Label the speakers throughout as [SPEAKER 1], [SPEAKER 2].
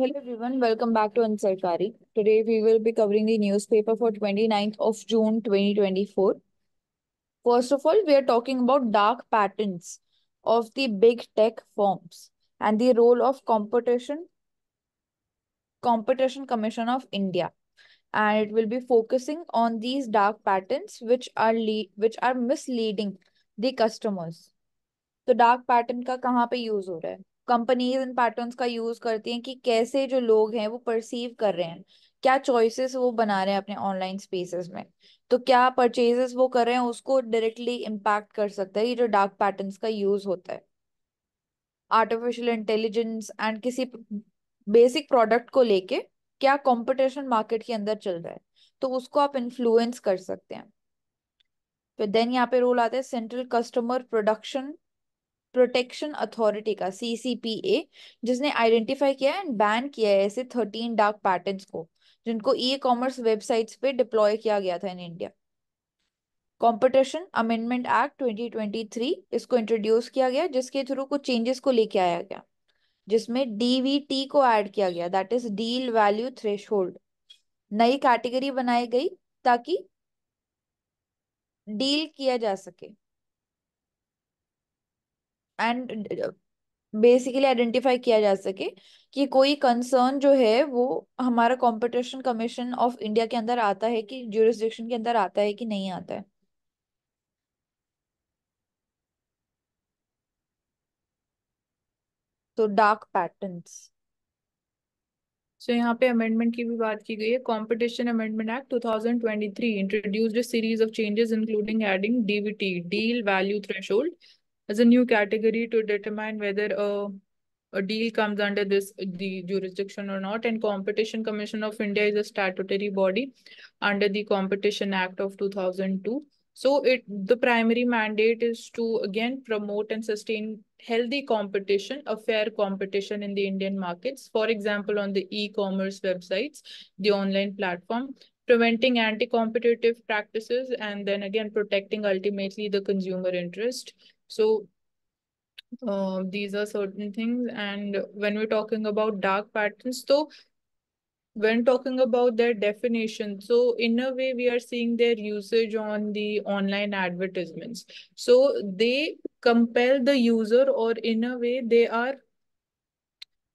[SPEAKER 1] Hello everyone, welcome back to Ansarkari. Today we will be covering the newspaper for 29th of June 2024. First of all, we are talking about dark patterns of the big tech firms and the role of competition competition commission of India. And it will be focusing on these dark patterns which are lead which are misleading the customers. So dark pattern का कहाँ पे use हो रहा है companies इन patterns का use करती हैं कि कैसे जो लोग हैं वो परसीव कर रहे हैं क्या चॉइसेस वो बना रहे हैं अपने ऑनलाइन स्पेसेस में तो क्या परचेजेस वो कर रहे हैं उसको डायरेक्टली इम्पैक्ट कर सकता है ये जो डार्क पैटर्न्स का यूज होता है आर्टिफिशियल इंटेलिजेंस एंड किसी बेसिक प्रोडक्ट को लेके क्या कंपटीशन मार्केट के अंदर चल रहा है तो उसको आप इन्फ्लुएंस कर सकते हैं तो देन यहाँ पे रोल आता है central customer production protection authority का सीसीपीए जिसने आइडेंटिफाई किया एंड बैन किया है ऐसे थर्टीन डार्क पैटर्न्स को जिनको ई कॉमर्स वेबसाइट्स पे डिप्लॉय किया गया था in India competition amendment act 2023 इसको इंट्रोड्यूस किया गया जिसके थ्रू कुछ चेंजेस को लेके आया गया जिसमें डीवीटी को ऐड किया गया that is deal value thresh नई कैटेगरी बनाई गई ताकि डील किया जा सके एंड बेसिकली आइडेंटिफाई किया जा सके कि कोई कंसर्न जो है वो हमारा कंपटीशन कमीशन ऑफ इंडिया के अंदर आता है कि ज्यूरिस्डिक्शन के अंदर आता है कि नहीं आता है तो डार्क पैटर्न्स सो यहाँ पे अमेंडमेंट की भी बात
[SPEAKER 2] की गई है competition amendment act 2023 introduced a series of changes including adding DVT deal value threshold as a new category to determine whether a, a deal comes under this the jurisdiction or not. And Competition Commission of India is a statutory body under the Competition Act of 2002. So it the primary mandate is to again promote and sustain healthy competition, a fair competition in the Indian markets. For example, on the e-commerce websites, the online platform, preventing anti-competitive practices, and then again protecting ultimately the consumer interest. So uh, these are certain things. And when we're talking about dark patterns, so when talking about their definition, so in a way, we are seeing their usage on the online advertisements. So they compel the user or in a way, they are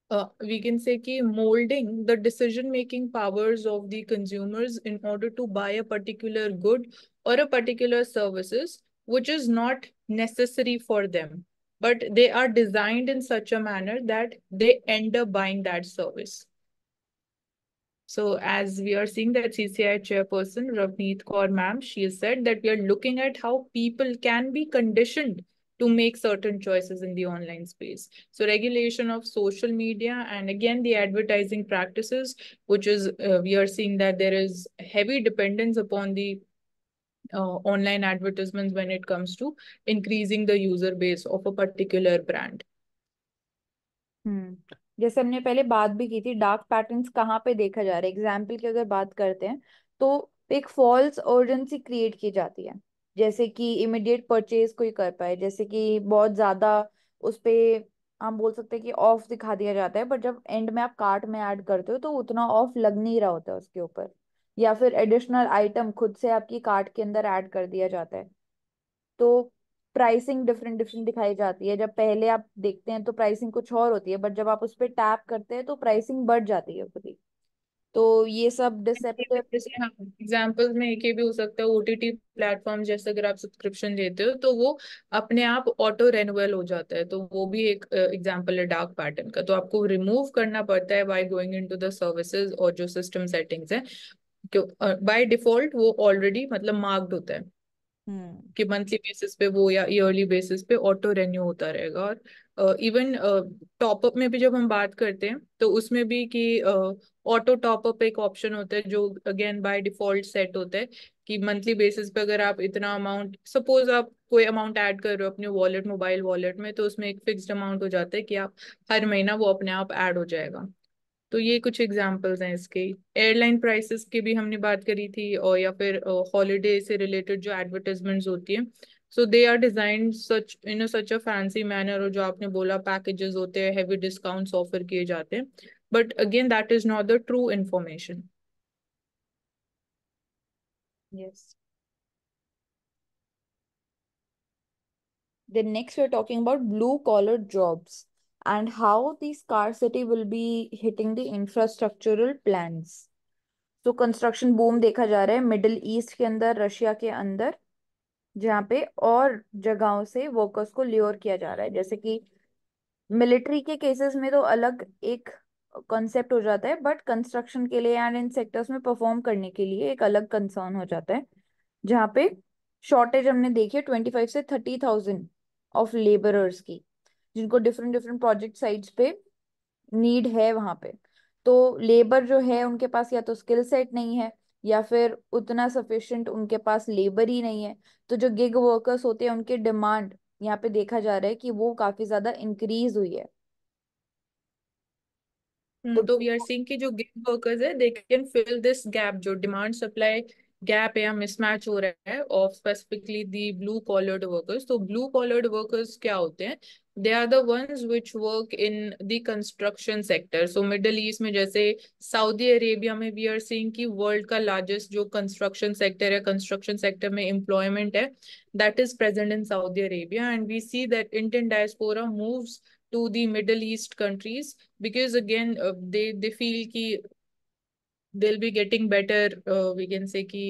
[SPEAKER 2] uh, we can say ki molding the decision making powers of the consumers in order to buy a particular good or a particular services which is not necessary for them, but they are designed in such a manner that they end up buying that service. So as we are seeing that CCI chairperson Ravneet Kaur ma'am, she has said that we are looking at how people can be conditioned to make certain choices in the online space. So regulation of social media and again the advertising practices, which is uh, we are seeing that there is heavy dependence upon the uh, online advertisements when it comes to increasing the user base of a particular brand
[SPEAKER 1] hmm जैसे हमने पहले बात भी की थी dark patterns कहाँ पे देखा जा रहा है एग्जाम्पल की अगर बात करते हैं तो एक फॉल्स अर्जेंसी क्रिएट की जाती है जैसे कि इमिडिएट परचेज कोई कर पाए जैसे कि बहुत ज्यादा उस पर हम बोल सकते हैं कि ऑफ दिखा दिया जाता है बट जब एंड में आप कार्ट में ऐड करते हो तो उतना ऑफ लग नहीं रहा होता है उसके ऊपर या फिर एडिशनल आइटम खुद से आपकी कार्ट के अंदर ऐड कर दिया जाता है तो प्राइसिंग डिफरेंट डिफरेंट दिखाई जाती है जब पहले आप देखते हैं तो प्राइसिंग कुछ और होती है बट जब आप उस पर टैप करते हैं तो प्राइसिंग बढ़ जाती है खुद ही तो ये सब एग्जाम्पल
[SPEAKER 2] हाँ, में एक भी हो सकता है ओटीटी प्लेटफॉर्म जैसे अगर आप सब्सक्रिप्शन देते हो तो वो अपने आप ऑटो रेनुअल हो जाता है तो वो भी एक एग्जाम्पल है डार्क पैटर्न का तो आपको रिमूव करना पड़ता है by going into the services और जो सिस्टम सेटिंग्स है बाय डिफॉल्ट वो ऑलरेडी मतलब मार्क्ड होता है हम्म। कि मंथली बेसिस पे वो या ईयरली बेसिस पे ऑटो रेन्यू होता रहेगा और इवन टॉपअप में भी जब हम बात करते हैं तो उसमें भी कि ऑटो टॉपअप एक ऑप्शन होता है जो अगेन बाय डिफॉल्ट सेट होता है कि मंथली बेसिस पे अगर आप इतना अमाउंट सपोज आप कोई अमाउंट ऐड कर रहे हो अपने वॉलेट मोबाइल वॉलेट में तो उसमें एक फिक्स्ड अमाउंट हो जाता है कि आप हर महीना वो अपने आप ऐड हो जाएगा तो ये कुछ एग्जांपल्स हैं इसके एयरलाइन प्राइसेस की भी हमने बात करी थी और या फिर हॉलीडे से रिलेटेड जो एडवर्टाइजमेंट्स होती है so they are designed such in such a fancy manner और जो आपने बोला पैकेजेस होते हैं हैवी डिस्काउंट्स ऑफर किए जाते हैं but again that is not the true information
[SPEAKER 1] yes then next we're talking about blue collar jobs and how the scarcity will be hitting the infrastructural plans. तो construction boom देखा जा रहा है middle east के अंदर Russia के अंदर जहाँ पे और जगहों से वर्कर्स को ल्योर किया जा रहा है जैसे कि मिलिट्री के केसेस में तो अलग एक कॉन्सेप्ट हो जाता है बट कंस्ट्रक्शन के लिए एंड इन सेक्टर्स में परफॉर्म करने के लिए एक अलग कंसर्न हो जाता है जहाँ पे शॉर्टेज हमने देखी है ट्वेंटी फाइव से थर्टी थाउजेंड ऑफ लेबरर्स की जिनको डिफरेंट डिफरेंट प्रोजेक्ट साइट्स पे नीड है वहां पे तो लेबर जो है उनके पास या तो स्किल सेट नहीं है या फिर उतना सफिशिएंट उनके पास लेबर ही नहीं है तो जो गिग वर्कर्स होते हैं उनके डिमांड यहाँ पे देखा जा रहा है कि वो काफी ज्यादा इंक्रीज हुई है
[SPEAKER 2] हम्म, तो वी आर सीइंग कि जो गिग वर्कर्स है they can fill this gap जो डिमांड सप्लाई गैप या मिसमैच हो रहा है of specifically the blue collared workers तो ब्लू कॉलर्ड वर्कर्स क्या होते हैं they are the ones which work in construction sector so Middle East में जैसे सऊदी अरेबिया में वी आर सींग की वर्ल्ड का लार्जेस्ट जो कंस्ट्रक्शन सेक्टर है कंस्ट्रक्शन सेक्टर में एम्प्लॉयमेंट है that is present in Saudi Arabia and we see that Indian diaspora move to Middle East countries because again they they feel की they'll be getting better uh, we can say ki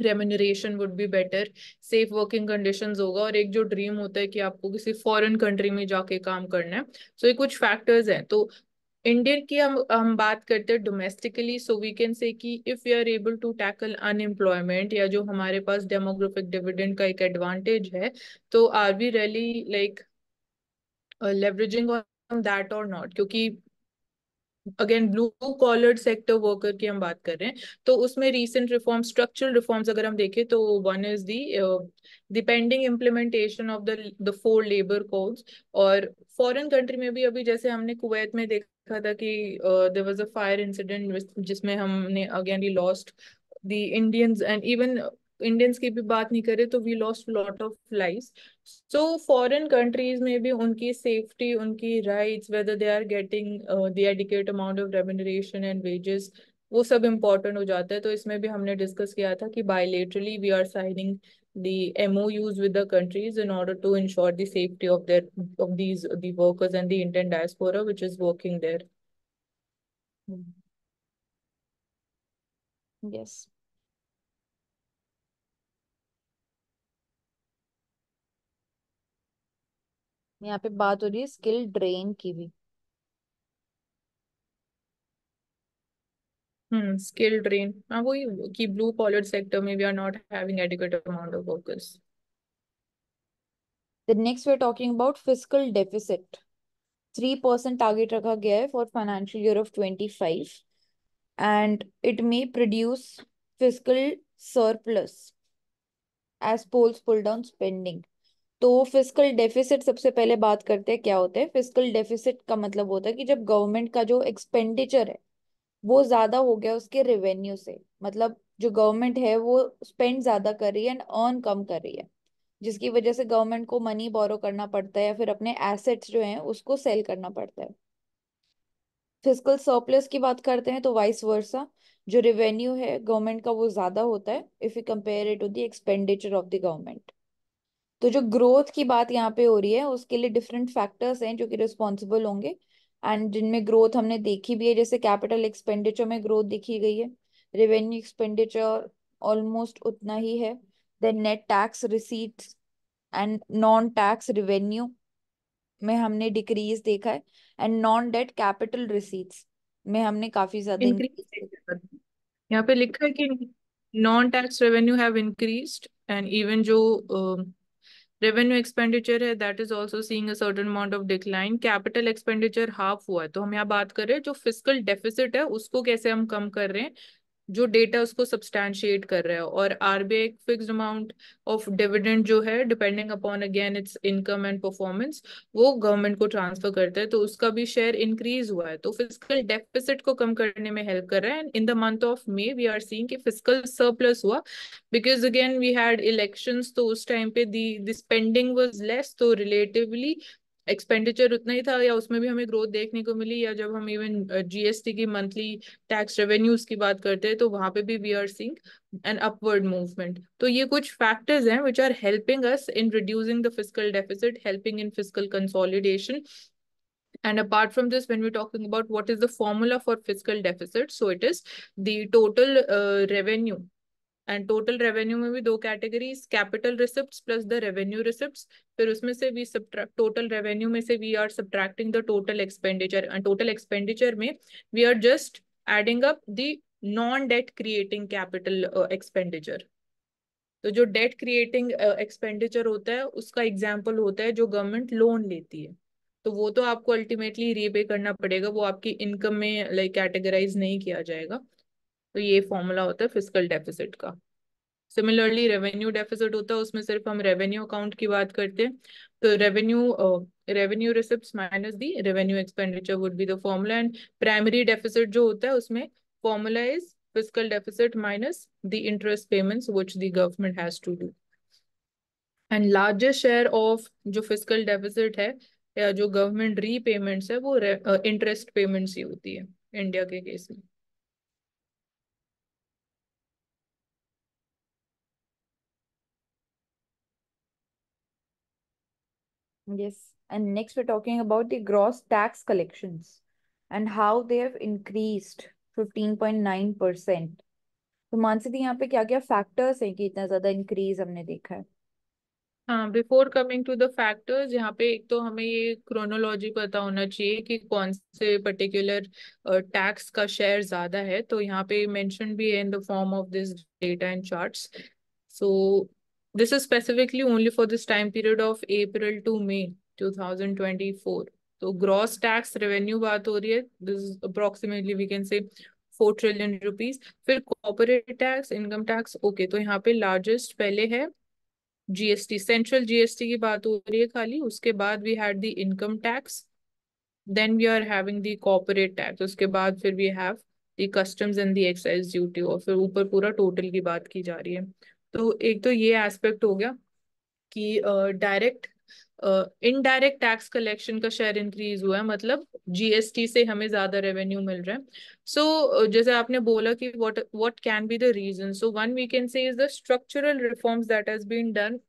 [SPEAKER 2] remuneration would be better safe working conditions होगा और एक जो dream होता है कि आपको किसी फॉरेन कंट्री में जाके काम करना है सो so, ये कुछ फैक्टर्स हैं तो इंडियन की हम हम बात करते हैं domestically so we can say कि if you are able to tackle unemployment या जो हमारे पास डेमोग्राफिक डिविडेंड का एक एडवांटेज है तो are we really like leveraging on that और नॉट क्योंकि again blue collar sector worker की हम बात कर रहे हैं तो उसमें रिसेंट रिफॉर्म स्ट्रक्चरल रिफॉर्म्स अगर हम देखें तो one is the depending implementation of the the four labour codes और फॉरेन कंट्री में भी अभी जैसे हमने कुवैत में देखा था कि there was a fire incident जिसमें हमने again lost the Indians and even Indians की भी बात नहीं करें तो we lost lot of life so foreign countries में भी उनकी सेफ्टी उनकी rights whether they are getting the adequate amount of remuneration and wages वो सब इम्पोर्टेंट हो जाता है तो इसमें भी हमने डिस्कस किया था कि bilaterally we are signing the MOUs with the countries in order to ensure the safety of their of these the workers and the Indian diaspora which is working there. Hmm.
[SPEAKER 1] Yes. यहाँ पे बात हो रही है skill drain की भी हम्म
[SPEAKER 2] skill drain हाँ वही कि ब्लू कॉलर सेक्टर में we are not having adequate amount of workers
[SPEAKER 1] the next we are talking about fiscal deficit three percent target रखा गया है for financial year of twenty five and it may produce fiscal surplus as polls pull down spending तो physical deficit सबसे पहले बात करते हैं क्या होते हैं फिजिकल डेफिसिट का मतलब होता है कि जब गवर्नमेंट का जो एक्सपेंडिचर है वो ज्यादा हो गया उसके रेवेन्यू से मतलब जो गवर्नमेंट है वो स्पेंड ज्यादा कर रही है एंड अर्न कम कर रही है जिसकी वजह से गवर्नमेंट को मनी बोरो करना पड़ता है या फिर अपने एसेट्स जो हैं उसको सेल करना पड़ता है फिजिकल सरप्लस की बात करते हैं तो वाइस वर्सा जो रेवेन्यू है गवर्नमेंट का वो ज्यादा होता है if you compare it to the expenditure of the government तो जो ग्रोथ की बात यहाँ पे हो रही है उसके लिए डिफरेंट फैक्टर्स हैं जो कि रिस्पॉन्सिबल होंगे एंड जिनमें ग्रोथ हमने देखी भी है जैसे कैपिटल एक्सपेंडिचर में ग्रोथ देखी गई है रेवेन्यू एक्सपेंडिचर ऑलमोस्ट उतना ही है then net tax receipt and non tax revenue में हमने डिक्रीज देखा है and non debt capital receipts में हमने काफी ज्यादा यहाँ पे लिखा है कि
[SPEAKER 2] non tax revenue have increased and even जो uh... रेवेन्यू एक्सपेंडिचर है that is also seeing certain amount of decline capital expenditure half हुआ है तो हम यहाँ बात कर रहे हैं जो फिजिकल डेफिसिट है उसको कैसे हम कम कर रहे हैं जो डेटा उसको सब्सटैंशिएट कर रहा है और आरबीआई एक फिक्स्ड अमाउंट ऑफ डिविडेंड जो है depending upon again it's income and performance वो गवर्नमेंट को ट्रांसफर करता है तो उसका भी शेयर इंक्रीज हुआ है तो फिजिकल डेफिसिट को कम करने में हेल्प कर रहा है and in the month of May we are seeing कि फिजिकल सरप्लस हुआ because again we had elections तो उस टाइम पे दी स्पेंडिंग वाज लेस तो रिलेटिवली एक्सपेंडिचर उतना ही था या उसमें भी हमें ग्रोथ देखने को मिली या जब हम इवन जीएसटी uh, की मंथली टैक्स रेवेन्यूज की बात करते हैं तो वहां पे भी we are seeing an upward movement तो ये कुछ फैक्टर्स हैं which are helping us in reducing the physical deficit helping in physical consolidation And apart from this, when we're talking about what is the formula for fiscal deficit, so it is the total uh, revenue and total revenue में भी दो categories capital receipt plus the revenue receipt फिर उसमें से we total revenue में से we are subtracting the total expenditure and total expenditure में we are just adding up the non debt creating capital expenditure तो जो डेट क्रिएटिंग एक्सपेंडिचर होता है उसका एग्जाम्पल होता है जो गवर्नमेंट लोन लेती है तो वो तो आपको अल्टीमेटली रीपे करना पड़ेगा वो आपकी इनकम में लाइक कैटेगराइज नहीं किया जाएगा तो ये फॉर्मूला होता है फिजिकल डेफिसिट का सिमिलरली रेवेन्यू डेफिसिट होता है उसमें सिर्फ हम रेवेन्यू अकाउंट की बात करते हैं तो revenue revenue receipt minus the revenue expenditure would be the formula and primary deficit जो होता है उसमें formula is physical deficit minus the interest payments which the government has to do and largest share of जो physical deficit है या जो government repayments है वो इंटरेस्ट पेमेंट्स ही होती है इंडिया के केस में
[SPEAKER 1] Yes. And next, we're talking about the gross tax collections and how they have increased 15.9%. तो मानसी दी यहाँ पे क्या क्या फैक्टर्स हैं कि इतना ज्यादा इंक्रीज हमने देखा है
[SPEAKER 2] हाँ before coming to the factors यहाँ पे एक तो हमें ये क्रोनोलॉजी पता होना चाहिए कि कौन से पर्टिकुलर टैक्स का शेयर ज्यादा है तो यहाँ पे मेंशन भी है in the form of this data and charts so this is specifically only for this time period of April to May 2024. So gross tax revenue बात हो रही है this is approximately we can say four trillion rupees फिर corporate tax income tax okay तो यहाँ पे largest पहले है जीएसटी सेंट्रल जीएसटी की बात हो रही है खाली उसके बाद we had the income tax then we are having the corporate tax उसके बाद फिर we have the customs and the excise duty और फिर ऊपर पूरा टोटल की बात की जा रही है तो एक तो ये एस्पेक्ट हो गया कि डायरेक्ट इनडायरेक्ट टैक्स कलेक्शन का शेयर इंक्रीज हुआ है मतलब जीएसटी से हमें ज्यादा रेवेन्यू मिल रहा है सो so, जैसे आपने बोला कि what what can be the reason so one we can say is the structural reforms that has been done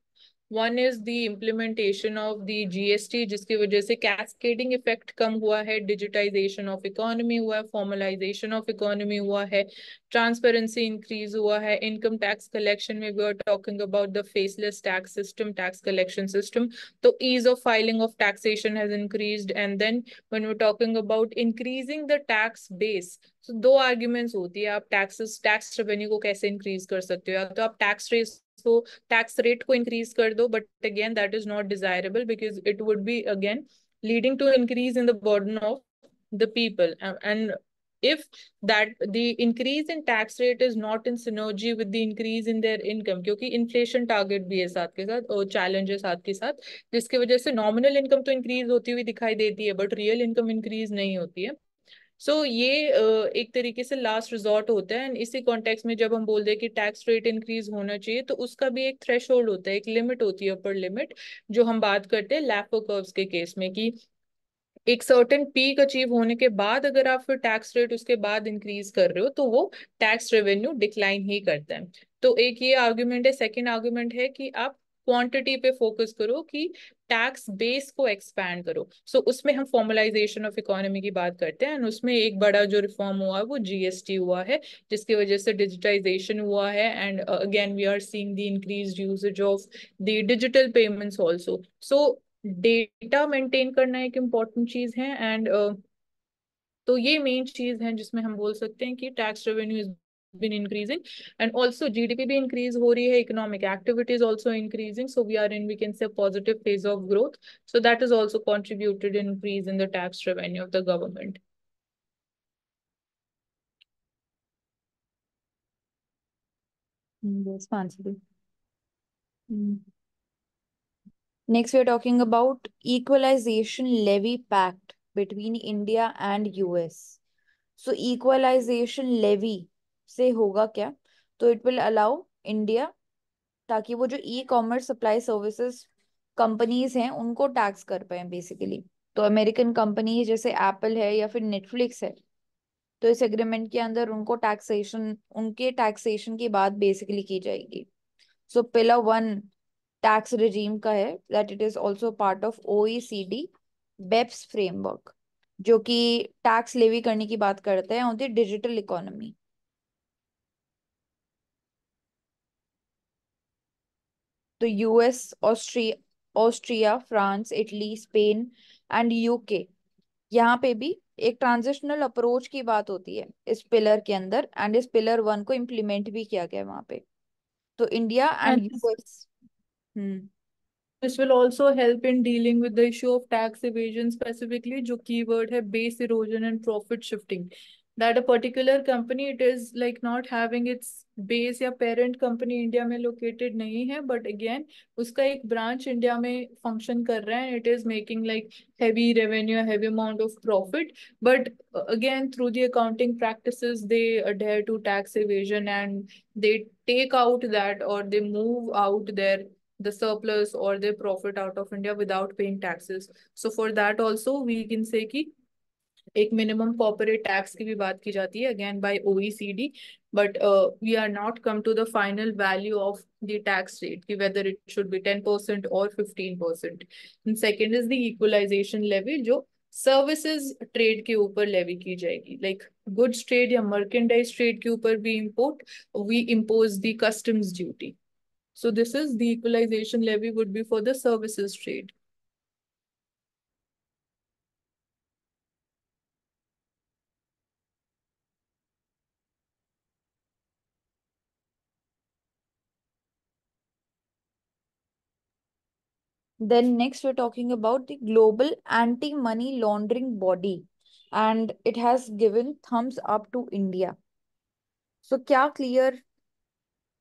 [SPEAKER 2] one is the implementation of the GST जिसकी वजह से कैस्केडिंग इफेक्ट कम हुआ है डिजिटाइजेशन ऑफ इकोनॉमी हुआ है formalisation of economy हुआ है transparency increase हुआ है इनकम टैक्स कलेक्शन में we are talking about the faceless tax system tax collection system तो ease of filing of taxation has increase and then when we talking about increasing the tax base तो दो arguments होती है आप taxes tax revenue को कैसे increase कर सकते हो या तो आप tax raise so tax rate को इंक्रीज कर दो but again that is not desirable because it would be again leading to increase in the burden of the people and if that the increase in tax rate is not in synergy with the increase in their income kyunki inflation target bhi hai sath ke sath aur challenges sath ke sath jiske wajah se nominal income to increase hoti hui dikhai deti hai but real income increase nahi hoti hai so so, ये एक तरीके से last resort होता है and इसी context में जब हम बोल दें कि टैक्स रेट इंक्रीज होना चाहिए तो उसका भी एक थ्रेश होता है एक लिमिट होती है अपर लिमिट जो हम बात करते हैं लैपो कर्व्स के केस में कि एक सर्टेन पीक अचीव होने के बाद अगर आप फिर टैक्स रेट उसके बाद इंक्रीज कर रहे हो तो वो टैक्स रेवेन्यू डिक्लाइन ही करता है तो एक ये आर्ग्यूमेंट है सेकेंड आर्ग्यूमेंट है कि आप क्वांटिटी पे फोकस करो कि टैक्स बेस को एक्सपैंड करो सो so, उसमें हम फॉर्मलाइजेशन ऑफ इकोनॉमी की बात करते हैं एंड उसमें एक बड़ा जो रिफॉर्म हुआ है वो जीएसटी हुआ है जिसकी वजह से डिजिटाइजेशन हुआ है and again we are seeing the increase usages of the digital payments also so data maintain करना एक इम्पॉर्टेंट चीज है एंड uh, तो ये मेन चीज है जिसमें हम बोल सकते हैं कि tax revenue is been increasing and also gdp be increase ho rahi hai economic activity is also increasing so we are in we can say positive phase of growth so that is also contributed increase in the tax revenue of the government
[SPEAKER 1] responsible hmm, hmm. next we are talking about equalization levy pact between india and us so equalization levy से होगा क्या तो it will allow India ताकि वो जो e commerce supply services companies हैं उनको tax कर पाए बेसिकली तो अमेरिकन कंपनी जैसे एप्पल है या फिर नेटफ्लिक्स है तो इस एग्रीमेंट के अंदर उनको टैक्सेशन उनके टैक्सेशन की बात बेसिकली की जाएगी सो पिला वन टैक्स रिजीम का है that it is also part of OECD BEPS framework जो कि टैक्स लेवी करने की बात करते हैं ऑन द डिजिटल इकोनॉमी तो US Austria Austria France Italy Spain and UK यहाँ पे भी एक ट्रांजिशनल अप्रोच की बात होती है इस पिलर के अंदर एंड इस पिलर वन को इम्प्लीमेंट भी किया गया वहां पे तो India and US
[SPEAKER 2] this
[SPEAKER 1] will also help in dealing with the issue of tax evasion specifically जो
[SPEAKER 2] कीवर्ड है base erosion and profit shifting that a particular company it is like not having its base या parent company India में located नहीं है but again उसका एक branch India में function कर रहा है it is making like heavy revenue heavy amount of profit but again through the accounting practice they adhere to tax evasion and they take out that और they move out there the surplus or their profit out of india without paying taxes so for that also we can say ki ek minimum corporate tax ki bhi baat ki jati hai again by oecd but uh, we are not come to the final value of the tax rate, whether it should be 10% or 15%. And second is the equalization levy, jo services trade ke upar levy ki jayegi. Like goods trade or merchandise trade ke upar we import, we impose the customs duty. So this is the equalization levy would be for the services trade.
[SPEAKER 1] Then next we're talking about the global anti-money laundering body and it has given thumbs up to India. So kya clear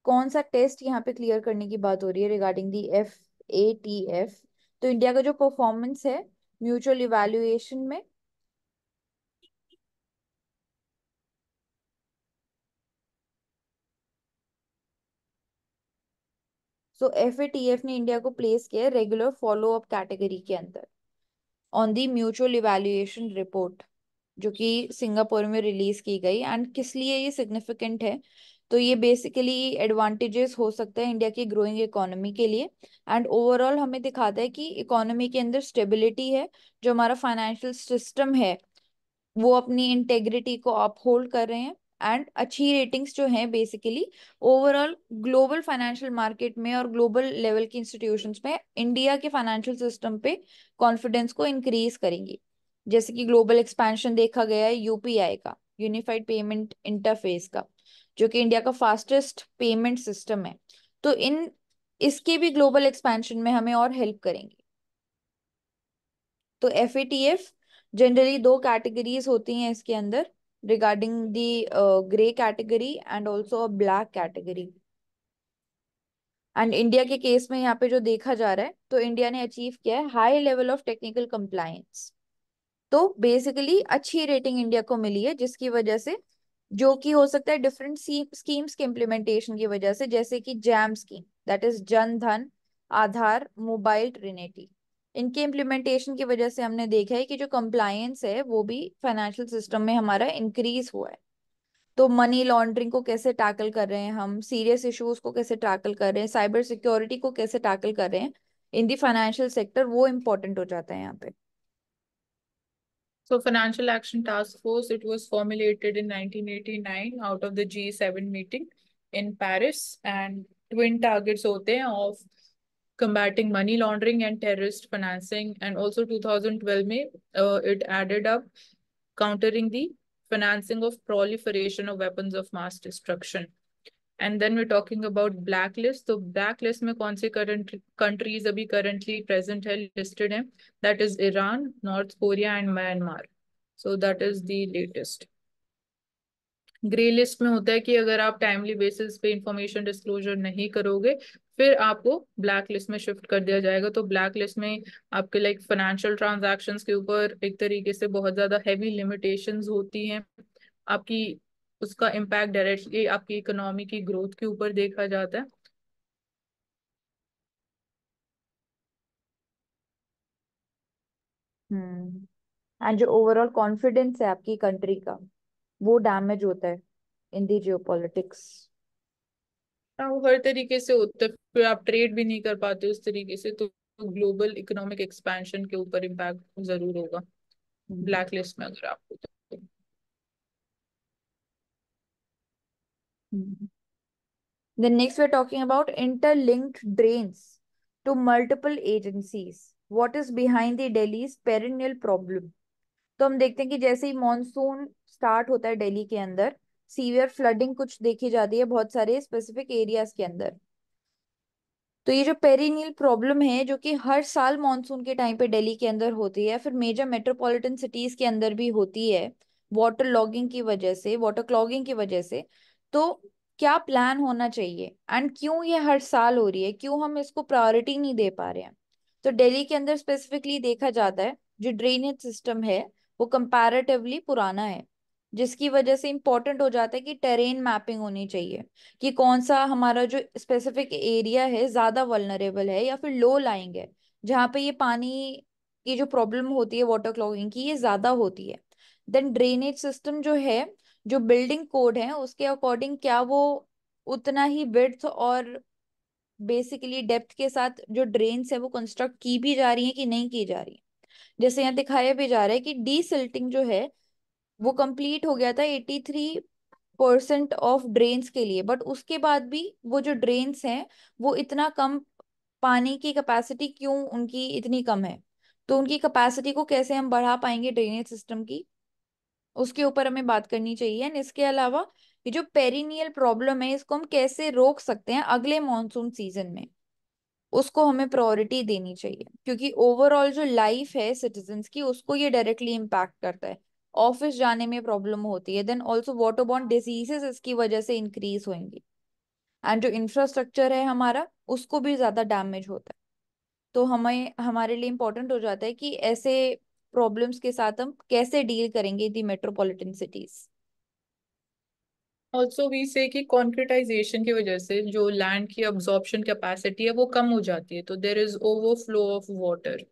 [SPEAKER 1] कौन सा test यहाँ पे clear करने की बात हो रही है regarding the F A T F तो इंडिया का जो परफॉर्मेंस है म्यूचुअल इवेल्युएशन में so F A T F ने इंडिया को प्लेस किया रेगुलर फॉलो अप कैटेगरी के अंदर on the mutual evaluation report जो कि सिंगापुर में रिलीज की गई एंड किस लिए ये सिग्निफिकेंट है तो ये बेसिकली एडवांटेजेस हो सकता है इंडिया की ग्रोइंग इकोनॉमी के लिए एंड ओवरऑल हमें दिखाता है कि इकोनॉमी के अंदर स्टेबिलिटी है जो हमारा फाइनेंशियल सिस्टम है वो अपनी इंटेग्रिटी को अपहोल्ड कर रहे हैं एंड अच्छी रेटिंग्स जो हैं basically overall global financial market में और ग्लोबल लेवल के इंस्टीट्यूशंस में इंडिया के फाइनेंशियल सिस्टम पे कॉन्फिडेंस को इंक्रीज करेंगी जैसे कि ग्लोबल एक्सपेंशन देखा गया है यूपीआई का यूनिफाइड पेमेंट इंटरफेस का जो कि इंडिया का फास्टेस्ट पेमेंट सिस्टम है तो इन इसके भी ग्लोबल एक्सपेंशन में हमें और हेल्प करेंगे तो एफ जनरली दो कैटेगरीज होती हैं इसके अंदर regarding the uh, gray category and also a black category. And India के केस में यहाँ पे जो देखा जा रहा है तो इंडिया ने अचीव किया है high level of technical compliance तो बेसिकली अच्छी रेटिंग इंडिया को मिली है जिसकी वजह से जो कि हो सकता है डिफरेंट स्कीम्स के इम्प्लीमेंटेशन की वजह से जैसे कि jam scheme that is Jan Dhan Aadhaar mobile trinity इनके इम्प्लीमेंटेशन की वजह से हमने देखा है कि जो कंप्लायंस है वो भी फाइनेंशियल सिस्टम में हमारा इंक्रीज हुआ है तो मनी लॉन्ड्रिंग को कैसे टैकल कर रहे हैं हम सीरियस इश्यूज को कैसे टैकल कर रहे हैं साइबर सिक्योरिटी को कैसे टैकल कर रहे हैं इन दी फाइनेंशियल सेक्टर वो इम्पोर्टेंट हो जाता है यहाँ पे
[SPEAKER 2] So Financial Action Task Force, it was formulated in 1989 out of the G7 meeting in Paris and twin targets होते हैं of combating money laundering and terrorist financing. And also 2012 May, uh, it added up countering the financing of proliferation of weapons of mass destruction. And then we're talking about blacklist. So blacklist में कौन से current countries अभी currently present है listed हैं? That is Iran, North Korea, and Myanmar. So that is the latest. Grey list में होता है कि अगर आप टाइमली बेसिस पे इंफॉर्मेशन डिस्क्लोजर नहीं करोगे फिर आपको ब्लैक लिस्ट में शिफ्ट कर दिया जाएगा तो ब्लैक लिस्ट में आपके लाइक फाइनेंशियल ट्रांजेक्शन के ऊपर एक तरीके से बहुत ज्यादा हैवी लिमिटेशन होती है आपकी उसका इम्पैक्ट डायरेक्टली आपकी इकोनॉमी की ग्रोथ के ऊपर देखा जाता है
[SPEAKER 1] हम्म hmm. एंड जो ओवरऑल कॉन्फिडेंस है आपकी कंट्री का वो डैमेज होता है इन दी जियोपॉलिटिक्स
[SPEAKER 2] वो हर तरीके से होता है फिर आप ट्रेड भी नहीं कर पाते उस तरीके से तो ग्लोबल इकोनॉमिक एक्सपेंशन के ऊपर इम्पैक्ट जरूर होगा ब्लैक हम्म। लिस्ट में अगर आपको तो
[SPEAKER 1] हम्म। Then next we're talking about interlinked drains to multiple agencies. What is behind the Delhi's perennial problem? तो हम देखते हैं कि जैसे ही मॉनसून स्टार्ट होता है दिल्ली के अंदर सीवियर फ्लडिंग कुछ देखी जाती है बहुत सारे स्पेसिफिक एरियाज के अंदर तो ये जो पेरिनियल प्रॉब्लम है जो कि हर साल मानसून के टाइम पे दिल्ली के अंदर होती है फिर मेजर मेट्रोपॉलिटन सिटीज के अंदर भी होती है वाटर लॉगिंग की वजह से वाटर क्लॉगिंग की वजह से तो क्या प्लान होना चाहिए एंड क्यों ये हर साल हो रही है क्यों हम इसको प्रायोरिटी नहीं दे पा रहे हैं तो दिल्ली के अंदर स्पेसिफिकली देखा जाता है जो ड्रेनेज सिस्टम है वो कंपैरेटिवली पुराना है जिसकी वजह से इम्पोर्टेंट हो जाता है कि टेरेन मैपिंग होनी चाहिए कि कौन सा हमारा जो स्पेसिफिक एरिया है ज़्यादा वलनरेबल है या फिर लो लाइंग है जहाँ पे ये पानी की जो प्रॉब्लम होती है वाटर क्लॉगिंग की ये ज़्यादा होती है देन ड्रेनेज सिस्टम जो है जो बिल्डिंग कोड है उसके अकॉर्डिंग क्या वो उतना ही बिर्थ और बेसिकली डेप्थ के साथ जो ड्रेन्स है वो कंस्ट्रक्ट की भी जा रही है कि नहीं की जा रही है जैसे यहाँ दिखाया भी जा रहा है कि डी सिल्टिंग जो है वो कंप्लीट हो गया था eighty three percent of drains के लिए बट उसके बाद भी वो जो ड्रेन्स हैं वो इतना कम पानी की कैपेसिटी क्यों उनकी इतनी कम है तो उनकी कैपेसिटी को कैसे हम बढ़ा पाएंगे ड्रेनेज सिस्टम की उसके ऊपर हमें बात करनी चाहिए एंड इसके अलावा ये जो पेरिनियल प्रॉब्लम है इसको हम कैसे रोक सकते हैं अगले मानसून सीजन में उसको हमें प्रायोरिटी देनी चाहिए क्योंकि ओवरऑल जो लाइफ है सिटीजन की उसको ये डायरेक्टली इम्पैक्ट करता है ऑफिस जाने में प्रॉब्लम होती है देन ऑल्सो वाटरबॉर्न डिजीजेस इसकी वजह से इंक्रीज होंगी एंड जो इंफ्रास्ट्रक्चर है हमारा उसको भी ज़्यादा डैमेज होता है तो हमें हमारे लिए इम्पोर्टेंट हो जाता है कि ऐसे प्रॉब्लम्स के साथ हम कैसे डील करेंगे the metropolitan cities
[SPEAKER 2] also we say कि कॉन्क्रीटाइजेशन की वजह से जो लैंड की अब्जॉर्प्शन कैपेसिटी है वो कम हो जाती है तो there is overflow of water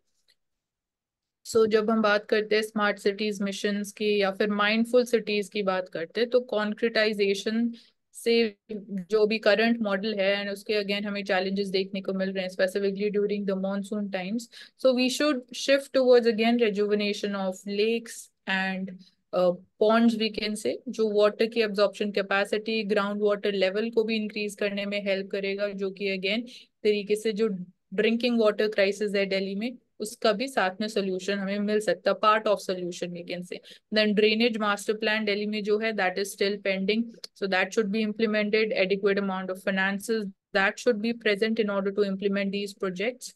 [SPEAKER 2] so so, जब हम बात करते हैं स्मार्ट सिटीज मिशन की या फिर माइंडफुल सिटीज की बात करते हैं तो कॉन्क्रिटाइजेशन से जो भी करंट मॉडल है एंड उसके अगेन हमें चैलेंजेस देखने को मिल रहे हैं specifically during the monsoon times so we should shift towards again rejuvenation of lakes and ponds we can say जो वाटर की absorption capacity ground water level को भी इंक्रीज करने में हेल्प करेगा जो कि अगेन तरीके से जो ड्रिंकिंग वाटर क्राइसिस है दिल्ली में उसका भी साथ में सोल्यूशन हमें मिल सकता है part of solution we can say then drainage master plan Delhi में जो है that is still pending so that should be implemented adequate amount of finances that should be present in order to implement these projects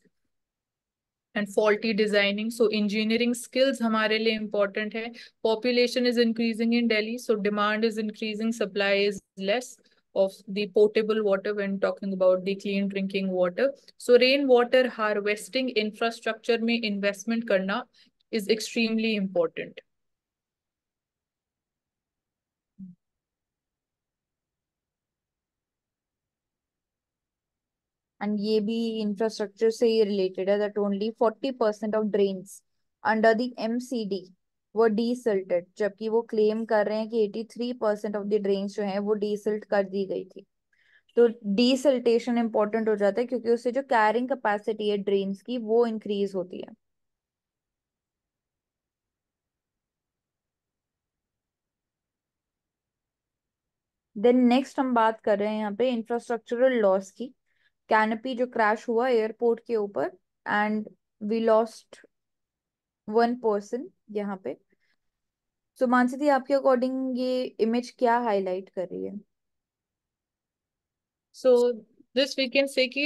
[SPEAKER 2] and faulty designing so engineering skills हमारे लिए important है population is increasing in Delhi so demand is increasing supply is less of the potable water when talking about the clean drinking water. So rainwater harvesting infrastructure may investment करना is extremely important.
[SPEAKER 1] And ये भी infrastructure से related related है that only forty percent of drains under the वो desilted जबकि वो claim कर रहे हैं कि 83 परसेंट ऑफ द ड्रेन जो है वो डीसल्ट कर दी गई थी तो डीसल्टेशन इंपॉर्टेंट हो जाता है क्योंकि उससे जो कैरिंग कैपेसिटी है ड्रेन्स की वो इंक्रीज होती है देन नेक्स्ट हम बात कर रहे हैं यहाँ पे इंफ्रास्ट्रक्चरल लॉस की कैनपी जो क्रैश हुआ एयरपोर्ट के ऊपर and we lost one person यहाँ पे सो मानसी दी आपके अकॉर्डिंग ये इमेज क्या हाईलाइट कर रही है
[SPEAKER 2] so this we can say कि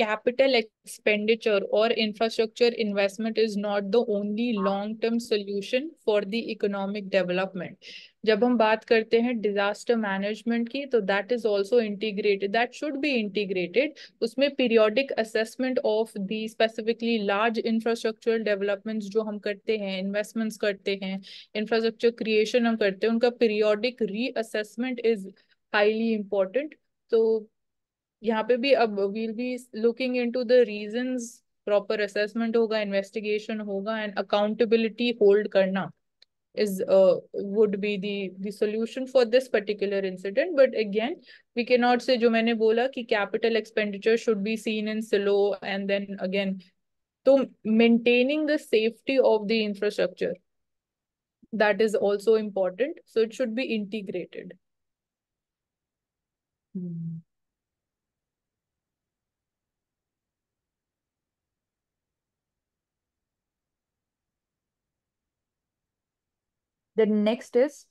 [SPEAKER 2] capital expenditure or infrastructure investment is not the only long term solution for the economic development जब हम बात करते हैं डिजास्टर मैनेजमेंट की तो that is also integrated that should be integrated उसमें periodic assessment of the specifically large infrastructural developments जो हम करते हैं इन्वेस्टमेंट्स करते हैं इंफ्रास्ट्रक्चर क्रिएशन हम करते हैं उनका periodic reassessment is highly important तो यहाँ पे भी अब we'll be looking into the reason proper assessment होगा इन्वेस्टिगेशन होगा एंड अकाउंटेबिलिटी होल्ड करना is uh, would be the the solution for this particular incident but again we cannot say jo maine bola ki capital expenditure should be seen in silo and then again to maintaining the safety of the infrastructure that is also important so it should be integrated hmm.
[SPEAKER 1] Then next is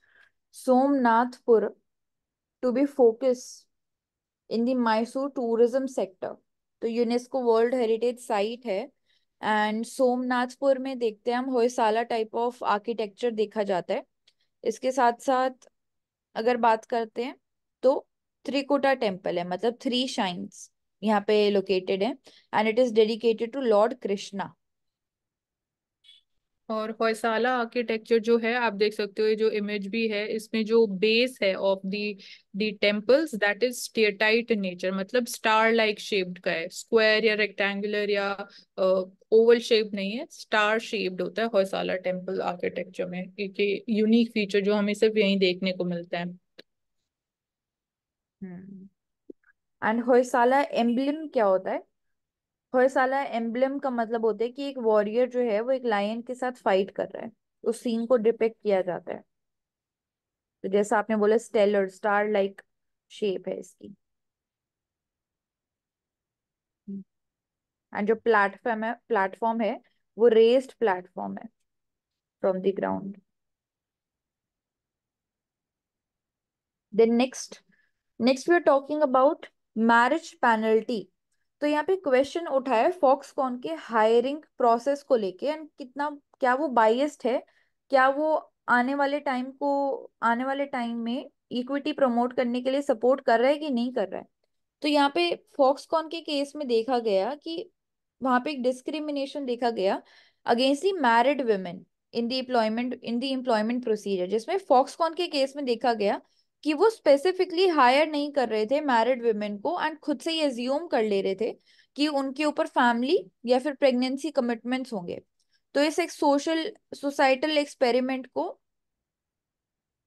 [SPEAKER 1] Somnathpur to be focused in the Mysore tourism sector. तो UNESCO world heritage site है and Somnathpur में देखते हैं हम होयसाला type of architecture देखा जाता है इसके साथ साथ अगर बात करते हैं तो त्रिकोटा टेम्पल है मतलब थ्री शाइन्स यहाँ पे लोकेटेड है and it is dedicated to lord Krishna
[SPEAKER 2] और हौसाला आर्किटेक्चर जो है आप देख सकते हो ये जो इमेज भी है इसमें जो बेस है of the the temples that is steatite nature मतलब स्टार लाइक शेप्ड का है स्क्वायर या रेक्टेंगुलर या ओवल शेप नहीं है स्टार शेप्ड होता है होयसाला टेम्पल आर्किटेक्चर में एक यूनिक फीचर जो हमें सिर्फ यहीं देखने को मिलता है
[SPEAKER 1] एंड हौसाला एम्बलिम क्या होता है हर्साला एम्बलम का मतलब होता है कि एक वॉरियर जो है वो एक लायन के साथ फाइट कर रहा है उस सीन को डिपेक्ट किया जाता है तो जैसा आपने बोला स्टेलर स्टार लाइक शेप है इसकी हम्म। एंड जो प्लेटफॉर्म है प्लेटफॉर्म है वो रेस्ड प्लेटफॉर्म है from the ground then next next we are talking about marriage penalty तो यहाँ पे क्वेश्चन उठा है फॉक्सकॉन के हायरिंग प्रोसेस को लेके एंड कितना क्या वो बाइस्ड है क्या वो आने वाले टाइम को आने वाले टाइम में इक्विटी प्रमोट करने के लिए सपोर्ट कर रहा है कि नहीं कर रहा है तो यहाँ पे फॉक्सकॉन के केस में देखा गया कि वहां पे एक डिस्क्रिमिनेशन देखा गया against the married women in the employment in the employment procedure जिसमें फॉक्सकॉन के केस में देखा गया कि वो स्पेसिफिकली हायर नहीं कर रहे थे मैरिड वुमेन को एंड खुद से ये ज्यूम कर ले रहे थे कि उनके ऊपर फैमिली या फिर प्रेगनेंसी कमिटमेंट्स होंगे तो इस एक सोशल सोसाइटल एक्सपेरिमेंट को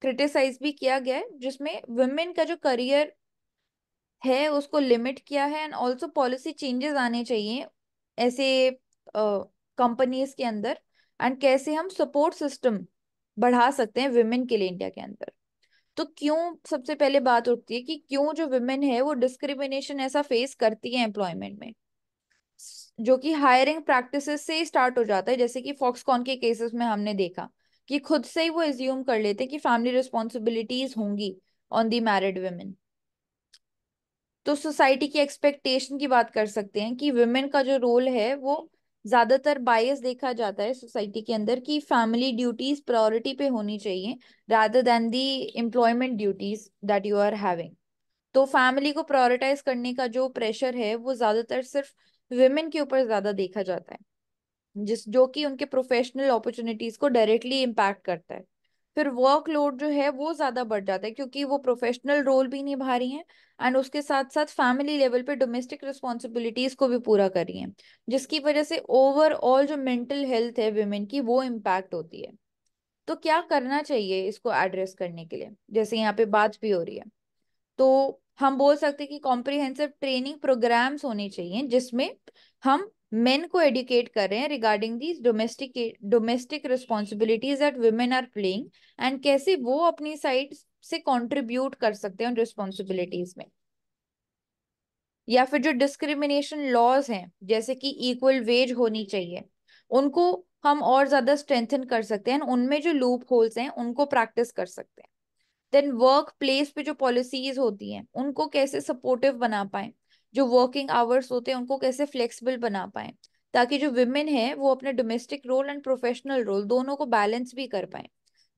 [SPEAKER 1] क्रिटिसाइज भी किया गया है जिसमें वुमेन का जो करियर है उसको लिमिट किया है एंड ऑल्सो पॉलिसी चेंजेस आने चाहिए ऐसे कंपनीज uh, के अंदर एंड कैसे हम सपोर्ट सिस्टम बढ़ा सकते हैं वुमेन के लिए इंडिया के अंदर तो क्यों सबसे पहले बात उठती है कि क्यों जो वुमेन है वो डिस्क्रिमिनेशन ऐसा फेस करती है एम्प्लॉयमेंट में जो कि हायरिंग प्रैक्टिस से ही स्टार्ट हो जाता है जैसे कि फॉक्सकॉन के केसेस में हमने देखा कि खुद से ही वो एज्यूम कर लेते हैं कि फैमिली रिस्पॉन्सिबिलिटीज होंगी ऑन दी मैरिड वेमेन तो सोसाइटी की एक्सपेक्टेशन की बात कर सकते हैं कि वुमेन का जो रोल है वो ज्यादातर बायस देखा जाता है सोसाइटी के अंदर कि फैमिली ड्यूटीज प्रायोरिटी पे होनी चाहिए rather than the employment duties that you are having तो फैमिली को प्रायोरिटाइज करने का जो प्रेशर है वो ज्यादातर सिर्फ वेमेन के ऊपर ज्यादा देखा जाता है जिस जो कि उनके प्रोफेशनल अपॉर्चुनिटीज को डायरेक्टली इम्पैक्ट करता है फिर वर्कलोड जो है वो ज्यादा बढ़ जाता है क्योंकि वो प्रोफेशनल रोल भी निभा रही हैं एंड उसके साथ साथ फैमिली लेवल पे डोमेस्टिक रिस्पॉन्सिबिलिटीज को भी पूरा कर रही हैं जिसकी वजह से ओवरऑल जो मेंटल हेल्थ है वेमेन की वो इम्पैक्ट होती है तो क्या करना चाहिए इसको एड्रेस करने के लिए जैसे यहाँ पे बात भी हो रही है तो हम बोल सकते हैं कि कॉम्प्रिहेंसिव ट्रेनिंग प्रोग्राम्स होने चाहिए जिसमें हम मेन को एडुकेट कर रहे हैं regarding these domestic domestic responsibilities that women are playing and कैसे वो अपनी साइड से कॉन्ट्रीब्यूट कर सकते हैं उन रिस्पॉन्सिबिलिटीज में या फिर जो डिस्क्रिमिनेशन लॉज हैं जैसे कि इक्वल वेज होनी चाहिए उनको हम और ज्यादा स्ट्रेंथन कर सकते हैं उनमें जो लूप होल्स हैं उनको प्रैक्टिस कर सकते हैं देन वर्क प्लेस पे जो पॉलिसीज होती हैं उनको कैसे सपोर्टिव बना पाए जो वर्किंग आवर्स होते हैं उनको कैसे फ्लेक्सिबल बना पाए ताकि जो विमेन है वो अपने domestic role and professional role दोनों को बैलेंस भी कर पाए